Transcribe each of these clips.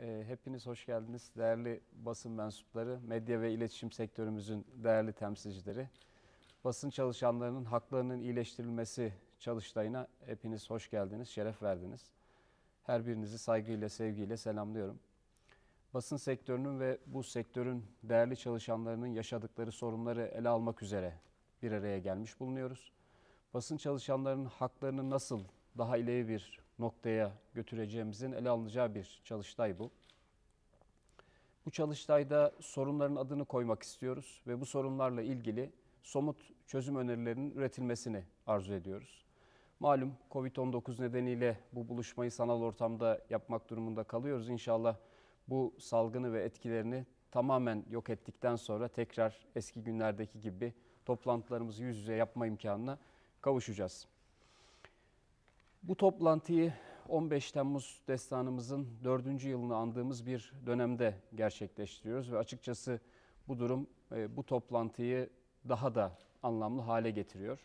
Ee, hepiniz hoş geldiniz. Değerli basın mensupları, medya ve iletişim sektörümüzün değerli temsilcileri. Basın çalışanlarının haklarının iyileştirilmesi çalıştayına hepiniz hoş geldiniz, şeref verdiniz. Her birinizi saygıyla, sevgiyle selamlıyorum. Basın sektörünün ve bu sektörün değerli çalışanlarının yaşadıkları sorunları ele almak üzere bir araya gelmiş bulunuyoruz. Basın çalışanlarının haklarını nasıl daha ileri bir noktaya götüreceğimizin ele alınacağı bir çalıştay bu. Bu çalıştayda sorunların adını koymak istiyoruz ve bu sorunlarla ilgili somut çözüm önerilerinin üretilmesini arzu ediyoruz. Malum Covid-19 nedeniyle bu buluşmayı sanal ortamda yapmak durumunda kalıyoruz. İnşallah bu salgını ve etkilerini tamamen yok ettikten sonra tekrar eski günlerdeki gibi toplantılarımızı yüz yüze yapma imkanına kavuşacağız. Bu toplantıyı 15 Temmuz destanımızın 4. yılını andığımız bir dönemde gerçekleştiriyoruz ve açıkçası bu durum e, bu toplantıyı daha da anlamlı hale getiriyor.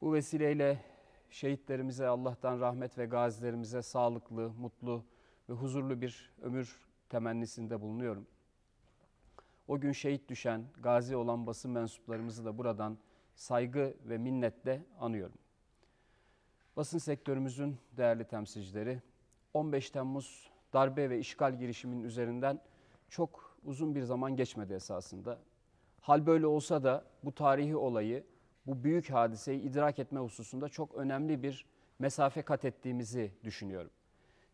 Bu vesileyle şehitlerimize Allah'tan rahmet ve gazilerimize sağlıklı, mutlu ve huzurlu bir ömür temennisinde bulunuyorum. O gün şehit düşen, gazi olan basın mensuplarımızı da buradan saygı ve minnetle anıyorum. Basın sektörümüzün değerli temsilcileri 15 Temmuz darbe ve işgal girişiminin üzerinden çok uzun bir zaman geçmedi esasında. Hal böyle olsa da bu tarihi olayı, bu büyük hadiseyi idrak etme hususunda çok önemli bir mesafe kat ettiğimizi düşünüyorum.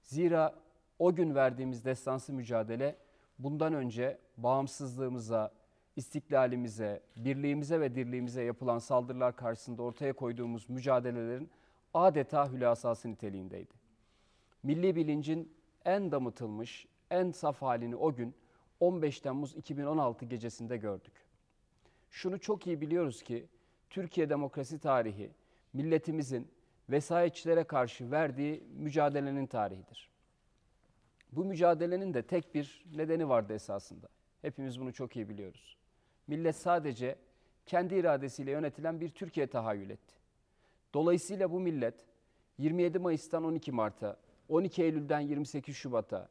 Zira o gün verdiğimiz destansı mücadele bundan önce bağımsızlığımıza, istiklalimize, birliğimize ve dirliğimize yapılan saldırılar karşısında ortaya koyduğumuz mücadelelerin adeta hülasası niteliğindeydi. Milli bilincin en damıtılmış, en saf halini o gün 15 Temmuz 2016 gecesinde gördük. Şunu çok iyi biliyoruz ki Türkiye demokrasi tarihi milletimizin vesayetçilere karşı verdiği mücadelenin tarihidir. Bu mücadelenin de tek bir nedeni vardı esasında. Hepimiz bunu çok iyi biliyoruz. Millet sadece kendi iradesiyle yönetilen bir Türkiye tahayyül etti. Dolayısıyla bu millet 27 Mayıs'tan 12 Mart'a, 12 Eylül'den 28 Şubat'a,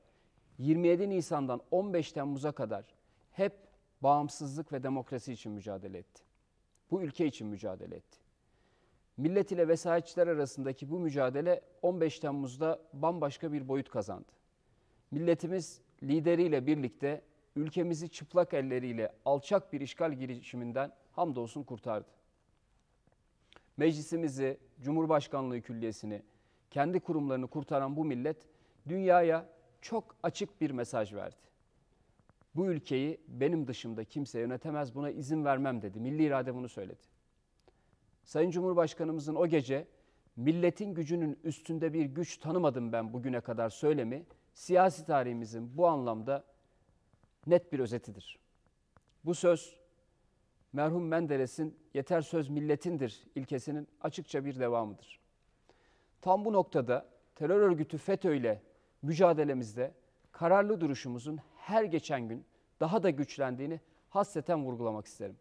27 Nisan'dan 15 Temmuz'a kadar hep bağımsızlık ve demokrasi için mücadele etti. Bu ülke için mücadele etti. Millet ile vesayetçiler arasındaki bu mücadele 15 Temmuz'da bambaşka bir boyut kazandı. Milletimiz lideriyle birlikte ülkemizi çıplak elleriyle alçak bir işgal girişiminden hamdolsun kurtardı meclisimizi, Cumhurbaşkanlığı Külliyesini, kendi kurumlarını kurtaran bu millet dünyaya çok açık bir mesaj verdi. Bu ülkeyi benim dışımda kimse yönetemez buna izin vermem dedi. Milli irade bunu söyledi. Sayın Cumhurbaşkanımızın o gece milletin gücünün üstünde bir güç tanımadım ben bugüne kadar söylemi siyasi tarihimizin bu anlamda net bir özetidir. Bu söz merhum Menderes'in yeter söz milletindir ilkesinin açıkça bir devamıdır. Tam bu noktada terör örgütü FETÖ ile mücadelemizde kararlı duruşumuzun her geçen gün daha da güçlendiğini hasseten vurgulamak isterim.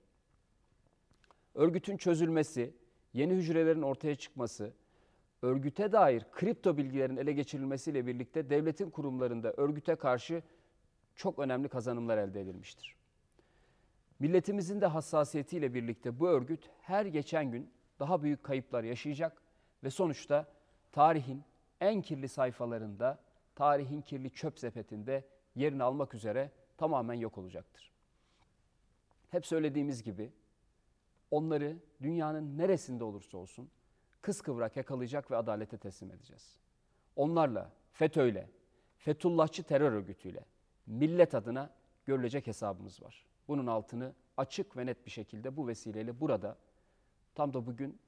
Örgütün çözülmesi, yeni hücrelerin ortaya çıkması, örgüte dair kripto bilgilerin ele geçirilmesiyle birlikte devletin kurumlarında örgüte karşı çok önemli kazanımlar elde edilmiştir. Milletimizin de hassasiyetiyle birlikte bu örgüt her geçen gün daha büyük kayıplar yaşayacak ve sonuçta tarihin en kirli sayfalarında, tarihin kirli çöp sepetinde yerini almak üzere tamamen yok olacaktır. Hep söylediğimiz gibi onları dünyanın neresinde olursa olsun kıskıvrak yakalayacak ve adalete teslim edeceğiz. Onlarla, FETÖ'yle, Fethullahçı terör örgütüyle millet adına görülecek hesabımız var.'' Bunun altını açık ve net bir şekilde bu vesileyle burada tam da bugün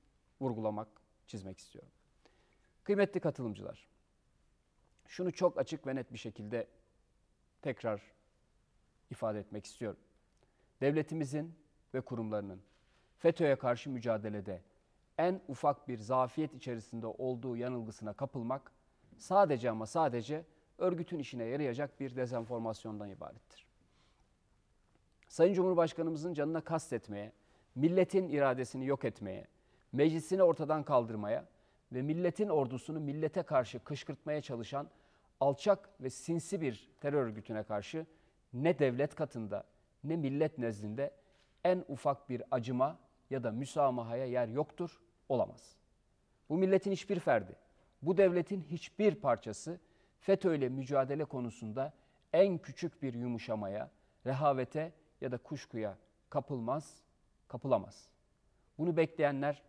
vurgulamak, çizmek istiyorum. Kıymetli katılımcılar, şunu çok açık ve net bir şekilde tekrar ifade etmek istiyorum. Devletimizin ve kurumlarının FETÖ'ye karşı mücadelede en ufak bir zafiyet içerisinde olduğu yanılgısına kapılmak sadece ama sadece örgütün işine yarayacak bir dezenformasyondan ibarettir. Sayın Cumhurbaşkanımızın canına kastetmeye, milletin iradesini yok etmeye, meclisini ortadan kaldırmaya ve milletin ordusunu millete karşı kışkırtmaya çalışan alçak ve sinsi bir terör örgütüne karşı ne devlet katında ne millet nezdinde en ufak bir acıma ya da müsamahaya yer yoktur, olamaz. Bu milletin hiçbir ferdi, bu devletin hiçbir parçası FETÖ ile mücadele konusunda en küçük bir yumuşamaya, rehavete ya da kuşkuya kapılmaz, kapılamaz. Bunu bekleyenler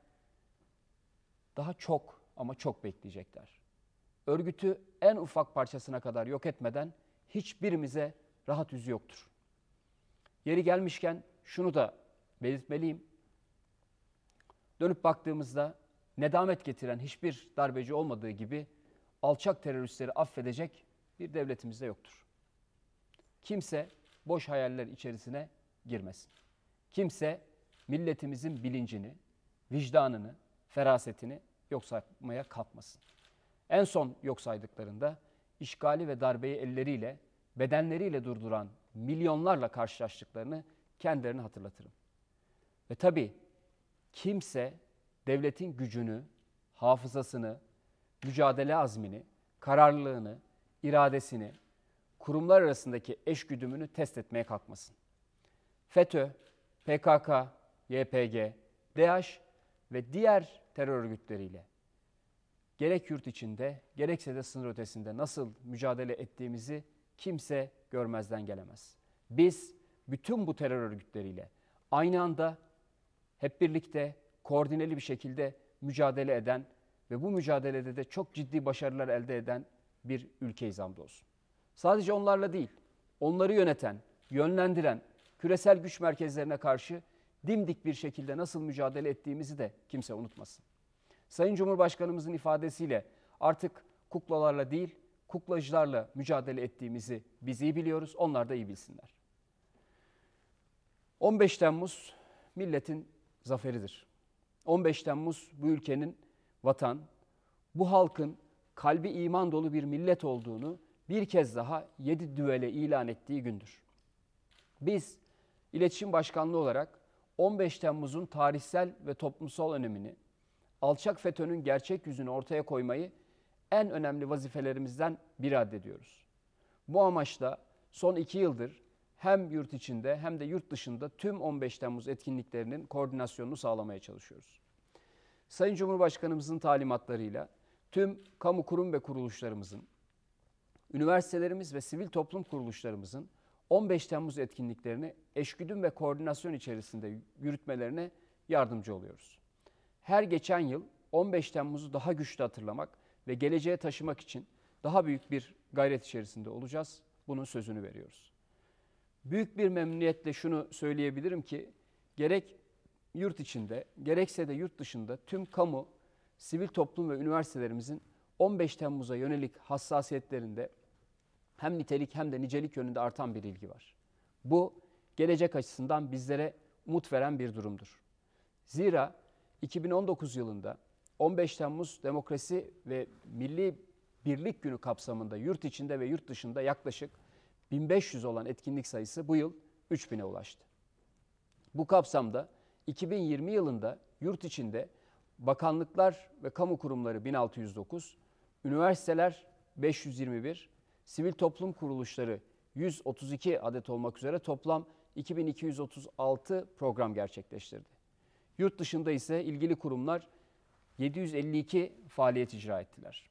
daha çok ama çok bekleyecekler. Örgütü en ufak parçasına kadar yok etmeden hiçbirimize rahat yüzü yoktur. Yeri gelmişken şunu da belirtmeliyim. Dönüp baktığımızda nedamet getiren hiçbir darbeci olmadığı gibi alçak teröristleri affedecek bir devletimizde yoktur. Kimse boş hayaller içerisine girmesin. Kimse milletimizin bilincini, vicdanını, ferasetini yok saymaya kalkmasın. En son yok saydıklarında işgali ve darbeyi elleriyle, bedenleriyle durduran milyonlarla karşılaştıklarını kendilerini hatırlatırım. Ve tabii kimse devletin gücünü, hafızasını, mücadele azmini, kararlılığını, iradesini, kurumlar arasındaki eşgüdümünü test etmeye kalkmasın. FETÖ, PKK, YPG, DH ve diğer terör örgütleriyle gerek yurt içinde gerekse de sınır ötesinde nasıl mücadele ettiğimizi kimse görmezden gelemez. Biz bütün bu terör örgütleriyle aynı anda hep birlikte koordineli bir şekilde mücadele eden ve bu mücadelede de çok ciddi başarılar elde eden bir ülkeyiz hamdolsun. Sadece onlarla değil, onları yöneten, yönlendiren küresel güç merkezlerine karşı dimdik bir şekilde nasıl mücadele ettiğimizi de kimse unutmasın. Sayın Cumhurbaşkanımızın ifadesiyle artık kuklalarla değil, kuklacılarla mücadele ettiğimizi biz iyi biliyoruz, onlar da iyi bilsinler. 15 Temmuz milletin zaferidir. 15 Temmuz bu ülkenin vatan, bu halkın kalbi iman dolu bir millet olduğunu bir kez daha 7 düvele ilan ettiği gündür. Biz İletişim Başkanlığı olarak 15 Temmuz'un tarihsel ve toplumsal önemini, alçak FETÖ'nün gerçek yüzünü ortaya koymayı en önemli vazifelerimizden biri addediyoruz. Bu amaçla son iki yıldır hem yurt içinde hem de yurt dışında tüm 15 Temmuz etkinliklerinin koordinasyonunu sağlamaya çalışıyoruz. Sayın Cumhurbaşkanımızın talimatlarıyla tüm kamu kurum ve kuruluşlarımızın, üniversitelerimiz ve sivil toplum kuruluşlarımızın 15 Temmuz etkinliklerini eşgüdüm ve koordinasyon içerisinde yürütmelerine yardımcı oluyoruz. Her geçen yıl 15 Temmuz'u daha güçlü hatırlamak ve geleceğe taşımak için daha büyük bir gayret içerisinde olacağız. Bunun sözünü veriyoruz. Büyük bir memnuniyetle şunu söyleyebilirim ki gerek yurt içinde gerekse de yurt dışında tüm kamu, sivil toplum ve üniversitelerimizin 15 Temmuz'a yönelik hassasiyetlerinde hem nitelik hem de nicelik yönünde artan bir ilgi var. Bu gelecek açısından bizlere umut veren bir durumdur. Zira 2019 yılında 15 Temmuz Demokrasi ve Milli Birlik Günü kapsamında yurt içinde ve yurt dışında yaklaşık 1500 olan etkinlik sayısı bu yıl 3000'e ulaştı. Bu kapsamda 2020 yılında yurt içinde bakanlıklar ve kamu kurumları 1609, üniversiteler 521, sivil toplum kuruluşları 132 adet olmak üzere toplam 2236 program gerçekleştirdi. Yurt dışında ise ilgili kurumlar 752 faaliyet icra ettiler.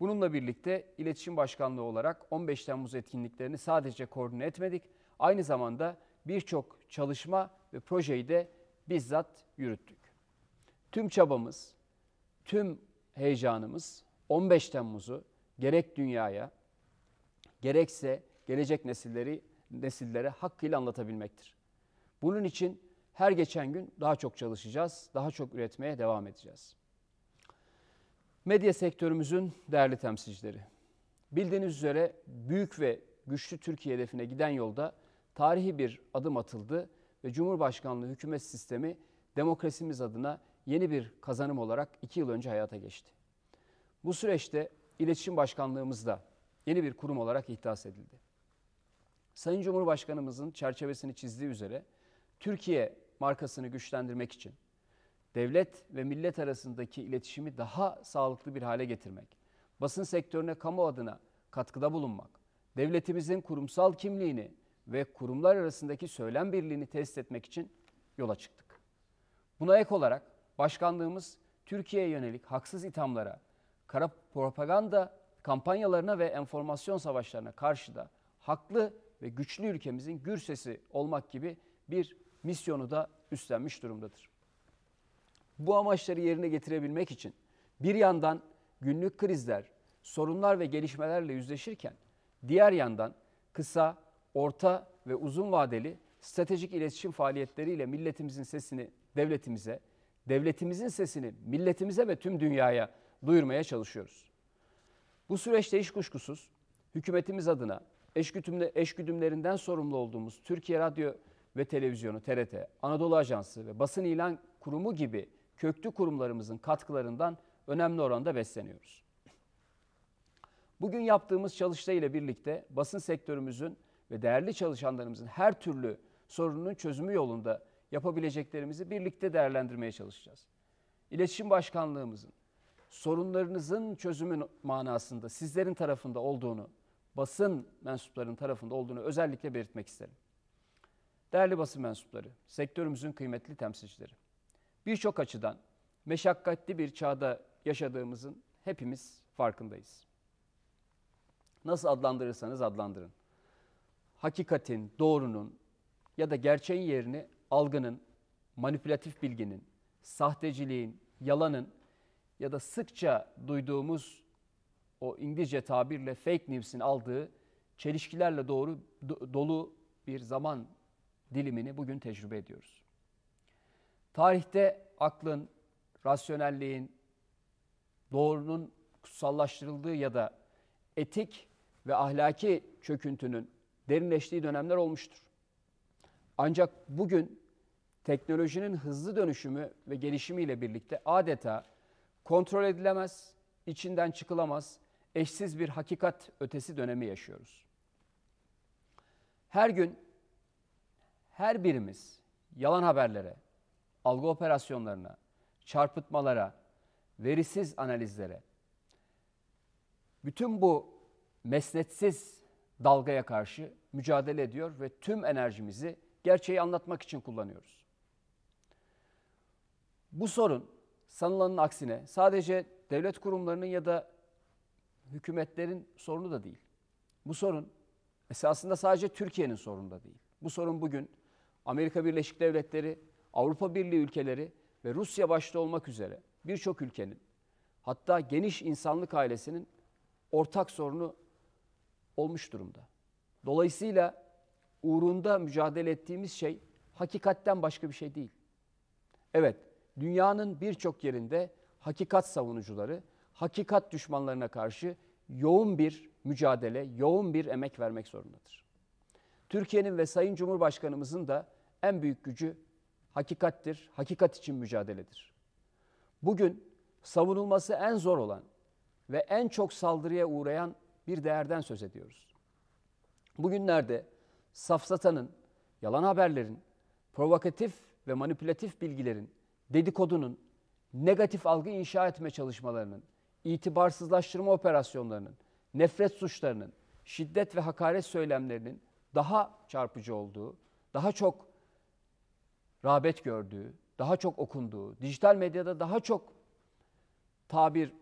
Bununla birlikte İletişim Başkanlığı olarak 15 Temmuz etkinliklerini sadece koordine etmedik, aynı zamanda birçok çalışma ve projeyi de bizzat yürüttük. Tüm çabamız, tüm heyecanımız 15 Temmuz'u gerek dünyaya, gerekse gelecek nesilleri nesillere hakkıyla anlatabilmektir. Bunun için her geçen gün daha çok çalışacağız, daha çok üretmeye devam edeceğiz. Medya sektörümüzün değerli temsilcileri. Bildiğiniz üzere büyük ve güçlü Türkiye hedefine giden yolda tarihi bir adım atıldı ve Cumhurbaşkanlığı hükümet sistemi demokrasimiz adına yeni bir kazanım olarak iki yıl önce hayata geçti. Bu süreçte İletişim Başkanlığımızda yeni bir kurum olarak ihdas edildi. Sayın Cumhurbaşkanımızın çerçevesini çizdiği üzere Türkiye markasını güçlendirmek için devlet ve millet arasındaki iletişimi daha sağlıklı bir hale getirmek, basın sektörüne kamu adına katkıda bulunmak, devletimizin kurumsal kimliğini ve kurumlar arasındaki söylem birliğini test etmek için yola çıktık. Buna ek olarak başkanlığımız Türkiye'ye yönelik haksız ithamlara, kara propaganda kampanyalarına ve enformasyon savaşlarına karşı da haklı ve güçlü ülkemizin gür sesi olmak gibi bir misyonu da üstlenmiş durumdadır. Bu amaçları yerine getirebilmek için bir yandan günlük krizler, sorunlar ve gelişmelerle yüzleşirken diğer yandan kısa, orta ve uzun vadeli stratejik iletişim faaliyetleriyle milletimizin sesini devletimize, devletimizin sesini milletimize ve tüm dünyaya duyurmaya çalışıyoruz. Bu süreçte hiç kuşkusuz hükümetimiz adına eşgüdümle, eşgüdümlerinden sorumlu olduğumuz Türkiye Radyo ve Televizyonu, TRT, Anadolu Ajansı ve Basın İlan Kurumu gibi köklü kurumlarımızın katkılarından önemli oranda besleniyoruz. Bugün yaptığımız çalışta ile birlikte basın sektörümüzün ve değerli çalışanlarımızın her türlü sorunun çözümü yolunda yapabileceklerimizi birlikte değerlendirmeye çalışacağız. İletişim Başkanlığımızın, sorunlarınızın çözümün manasında sizlerin tarafında olduğunu, basın mensuplarının tarafında olduğunu özellikle belirtmek isterim. Değerli basın mensupları, sektörümüzün kıymetli temsilcileri, birçok açıdan meşakkatli bir çağda yaşadığımızın hepimiz farkındayız. Nasıl adlandırırsanız adlandırın. Hakikatin, doğrunun ya da gerçeğin yerini algının, manipülatif bilginin, sahteciliğin, yalanın ya da sıkça duyduğumuz o İngilizce tabirle fake news'in aldığı çelişkilerle doğru dolu bir zaman dilimini bugün tecrübe ediyoruz. Tarihte aklın, rasyonelliğin, doğrunun kutsallaştırıldığı ya da etik ve ahlaki çöküntünün derinleştiği dönemler olmuştur. Ancak bugün teknolojinin hızlı dönüşümü ve gelişimiyle birlikte adeta kontrol edilemez, içinden çıkılamaz, eşsiz bir hakikat ötesi dönemi yaşıyoruz. Her gün her birimiz yalan haberlere, algı operasyonlarına, çarpıtmalara, verisiz analizlere, bütün bu mesnetsiz dalgaya karşı mücadele ediyor ve tüm enerjimizi gerçeği anlatmak için kullanıyoruz. Bu sorun sanılanın aksine sadece devlet kurumlarının ya da hükümetlerin sorunu da değil. Bu sorun esasında sadece Türkiye'nin sorunu da değil. Bu sorun bugün Amerika Birleşik Devletleri, Avrupa Birliği ülkeleri ve Rusya başta olmak üzere birçok ülkenin hatta geniş insanlık ailesinin ortak sorunu olmuş durumda. Dolayısıyla uğrunda mücadele ettiğimiz şey hakikatten başka bir şey değil. Evet, dünyanın birçok yerinde hakikat savunucuları, hakikat düşmanlarına karşı yoğun bir mücadele, yoğun bir emek vermek zorundadır. Türkiye'nin ve Sayın Cumhurbaşkanımızın da en büyük gücü hakikattir, hakikat için mücadeledir. Bugün savunulması en zor olan ve en çok saldırıya uğrayan bir değerden söz ediyoruz. Bugünlerde safsatanın, yalan haberlerin, provokatif ve manipülatif bilgilerin dedikodunun, negatif algı inşa etme çalışmalarının, itibarsızlaştırma operasyonlarının, nefret suçlarının, şiddet ve hakaret söylemlerinin daha çarpıcı olduğu, daha çok rağbet gördüğü, daha çok okunduğu, dijital medyada daha çok tabir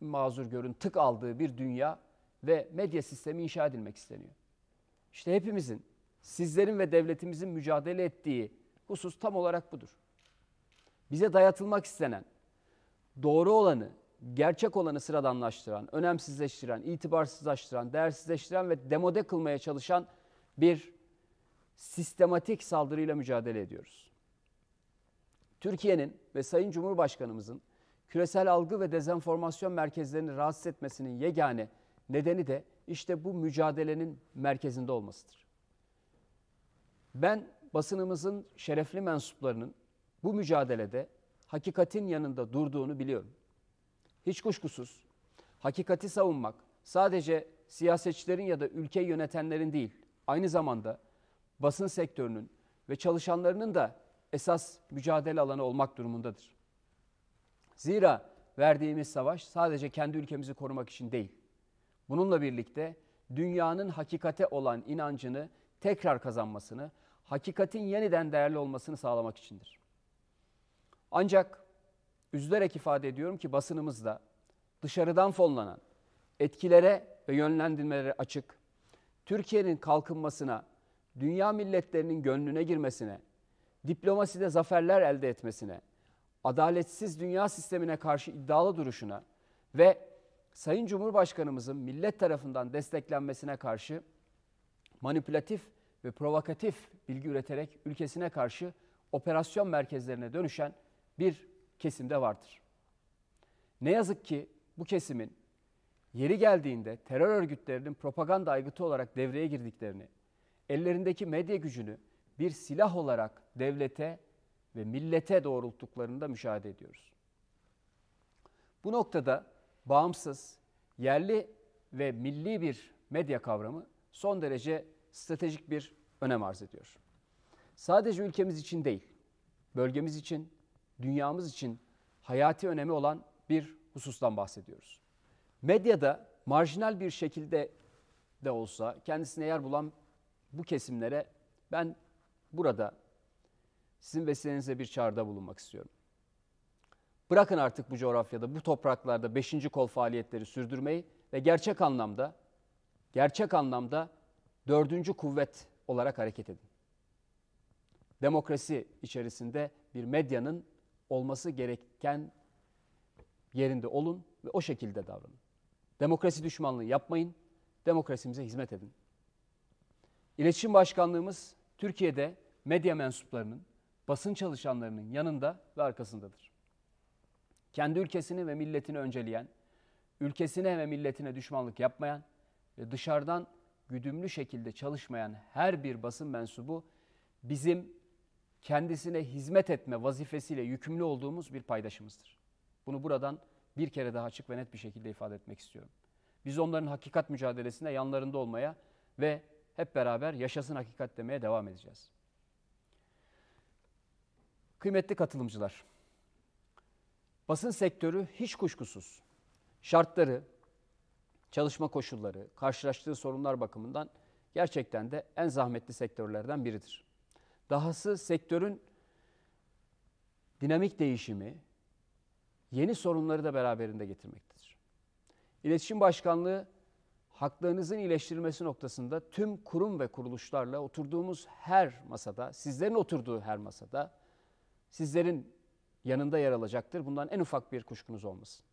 mazur görün tık aldığı bir dünya ve medya sistemi inşa edilmek isteniyor. İşte hepimizin, sizlerin ve devletimizin mücadele ettiği husus tam olarak budur bize dayatılmak istenen, doğru olanı, gerçek olanı sıradanlaştıran, önemsizleştiren, itibarsızlaştıran, değersizleştiren ve demode kılmaya çalışan bir sistematik saldırıyla mücadele ediyoruz. Türkiye'nin ve Sayın Cumhurbaşkanımızın küresel algı ve dezenformasyon merkezlerini rahatsız etmesinin yegane nedeni de işte bu mücadelenin merkezinde olmasıdır. Ben basınımızın şerefli mensuplarının bu mücadelede hakikatin yanında durduğunu biliyorum. Hiç kuşkusuz hakikati savunmak sadece siyasetçilerin ya da ülke yönetenlerin değil, aynı zamanda basın sektörünün ve çalışanlarının da esas mücadele alanı olmak durumundadır. Zira verdiğimiz savaş sadece kendi ülkemizi korumak için değil. Bununla birlikte dünyanın hakikate olan inancını tekrar kazanmasını, hakikatin yeniden değerli olmasını sağlamak içindir. Ancak üzülerek ifade ediyorum ki basınımızda dışarıdan fonlanan etkilere ve yönlendirmelere açık, Türkiye'nin kalkınmasına, dünya milletlerinin gönlüne girmesine, diplomaside zaferler elde etmesine, adaletsiz dünya sistemine karşı iddialı duruşuna ve Sayın Cumhurbaşkanımızın millet tarafından desteklenmesine karşı manipülatif ve provokatif bilgi üreterek ülkesine karşı operasyon merkezlerine dönüşen bir kesimde vardır. Ne yazık ki bu kesimin yeri geldiğinde terör örgütlerinin propaganda aygıtı olarak devreye girdiklerini, ellerindeki medya gücünü bir silah olarak devlete ve millete doğrulttuklarını da müşahede ediyoruz. Bu noktada bağımsız, yerli ve milli bir medya kavramı son derece stratejik bir önem arz ediyor. Sadece ülkemiz için değil, bölgemiz için, dünyamız için hayati önemi olan bir husustan bahsediyoruz. Medyada marjinal bir şekilde de olsa kendisine yer bulan bu kesimlere ben burada sizin vesilenizle bir çağrıda bulunmak istiyorum. Bırakın artık bu coğrafyada, bu topraklarda 5. kol faaliyetleri sürdürmeyi ve gerçek anlamda gerçek anlamda dördüncü kuvvet olarak hareket edin. Demokrasi içerisinde bir medyanın olması gereken yerinde olun ve o şekilde davranın. Demokrasi düşmanlığı yapmayın, demokrasimize hizmet edin. İletişim Başkanlığımız Türkiye'de medya mensuplarının, basın çalışanlarının yanında ve arkasındadır. Kendi ülkesini ve milletini önceleyen, ülkesine ve milletine düşmanlık yapmayan ve dışarıdan güdümlü şekilde çalışmayan her bir basın mensubu bizim kendisine hizmet etme vazifesiyle yükümlü olduğumuz bir paydaşımızdır. Bunu buradan bir kere daha açık ve net bir şekilde ifade etmek istiyorum. Biz onların hakikat mücadelesinde yanlarında olmaya ve hep beraber yaşasın hakikat demeye devam edeceğiz. Kıymetli katılımcılar, basın sektörü hiç kuşkusuz şartları, çalışma koşulları, karşılaştığı sorunlar bakımından gerçekten de en zahmetli sektörlerden biridir. Dahası sektörün dinamik değişimi yeni sorunları da beraberinde getirmektedir. İletişim Başkanlığı haklarınızın iyileştirilmesi noktasında tüm kurum ve kuruluşlarla oturduğumuz her masada, sizlerin oturduğu her masada sizlerin yanında yer alacaktır. Bundan en ufak bir kuşkunuz olmasın.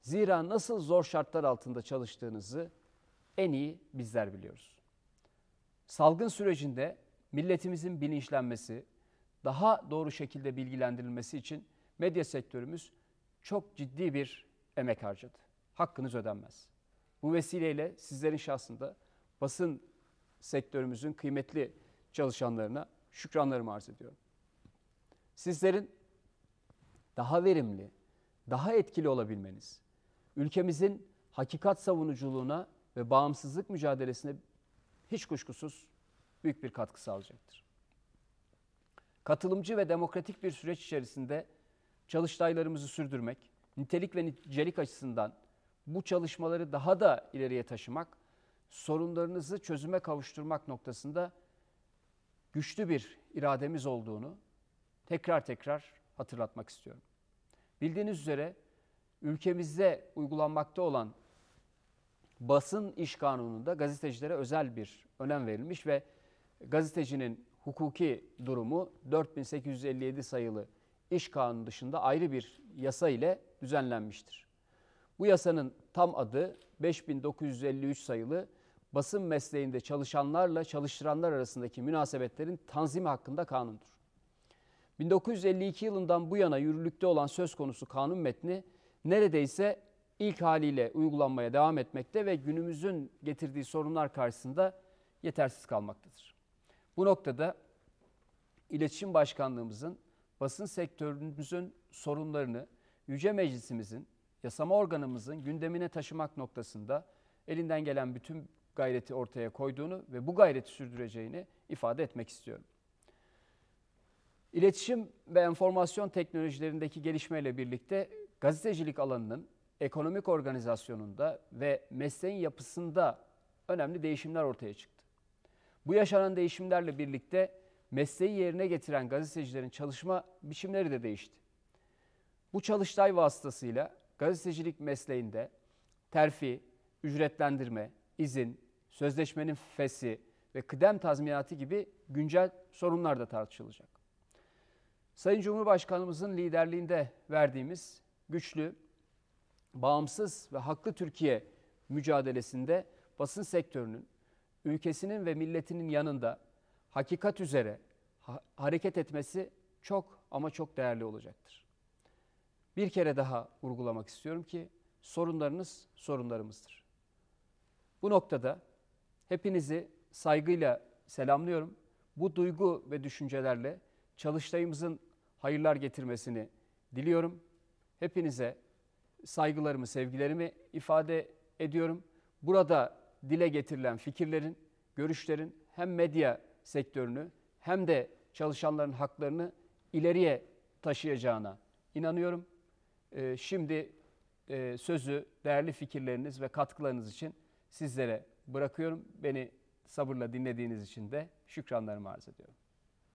Zira nasıl zor şartlar altında çalıştığınızı en iyi bizler biliyoruz. Salgın sürecinde milletimizin bilinçlenmesi, daha doğru şekilde bilgilendirilmesi için medya sektörümüz çok ciddi bir emek harcadı. Hakkınız ödenmez. Bu vesileyle sizlerin şahsında basın sektörümüzün kıymetli çalışanlarına şükranlarımı arz ediyorum. Sizlerin daha verimli, daha etkili olabilmeniz, ülkemizin hakikat savunuculuğuna ve bağımsızlık mücadelesine hiç kuşkusuz büyük bir katkı sağlayacaktır. Katılımcı ve demokratik bir süreç içerisinde çalıştaylarımızı sürdürmek, nitelik ve nicelik açısından bu çalışmaları daha da ileriye taşımak, sorunlarınızı çözüme kavuşturmak noktasında güçlü bir irademiz olduğunu tekrar tekrar hatırlatmak istiyorum. Bildiğiniz üzere ülkemizde uygulanmakta olan basın iş kanununda gazetecilere özel bir önem verilmiş ve gazetecinin hukuki durumu 4857 sayılı İş Kanunu dışında ayrı bir yasa ile düzenlenmiştir. Bu yasanın tam adı 5953 sayılı basın mesleğinde çalışanlarla çalıştıranlar arasındaki münasebetlerin tanzimi hakkında kanundur. 1952 yılından bu yana yürürlükte olan söz konusu kanun metni neredeyse ilk haliyle uygulanmaya devam etmekte ve günümüzün getirdiği sorunlar karşısında yetersiz kalmaktadır. Bu noktada iletişim Başkanlığımızın basın sektörümüzün sorunlarını Yüce Meclisimizin, yasama organımızın gündemine taşımak noktasında elinden gelen bütün gayreti ortaya koyduğunu ve bu gayreti sürdüreceğini ifade etmek istiyorum. İletişim ve enformasyon teknolojilerindeki gelişmeyle birlikte gazetecilik alanının ekonomik organizasyonunda ve mesleğin yapısında önemli değişimler ortaya çıktı. Bu yaşanan değişimlerle birlikte mesleği yerine getiren gazetecilerin çalışma biçimleri de değişti. Bu çalıştay vasıtasıyla gazetecilik mesleğinde terfi, ücretlendirme, izin, sözleşmenin fesi ve kıdem tazminatı gibi güncel sorunlar da tartışılacak. Sayın Cumhurbaşkanımızın liderliğinde verdiğimiz güçlü, bağımsız ve haklı Türkiye mücadelesinde basın sektörünün ülkesinin ve milletinin yanında hakikat üzere ha hareket etmesi çok ama çok değerli olacaktır. Bir kere daha vurgulamak istiyorum ki sorunlarınız sorunlarımızdır. Bu noktada hepinizi saygıyla selamlıyorum. Bu duygu ve düşüncelerle çalıştayımızın hayırlar getirmesini diliyorum. Hepinize saygılarımı, sevgilerimi ifade ediyorum. Burada dile getirilen fikirlerin, görüşlerin hem medya sektörünü hem de çalışanların haklarını ileriye taşıyacağına inanıyorum. Ee, şimdi e, sözü değerli fikirleriniz ve katkılarınız için sizlere bırakıyorum. Beni sabırla dinlediğiniz için de şükranlarımı arz ediyorum.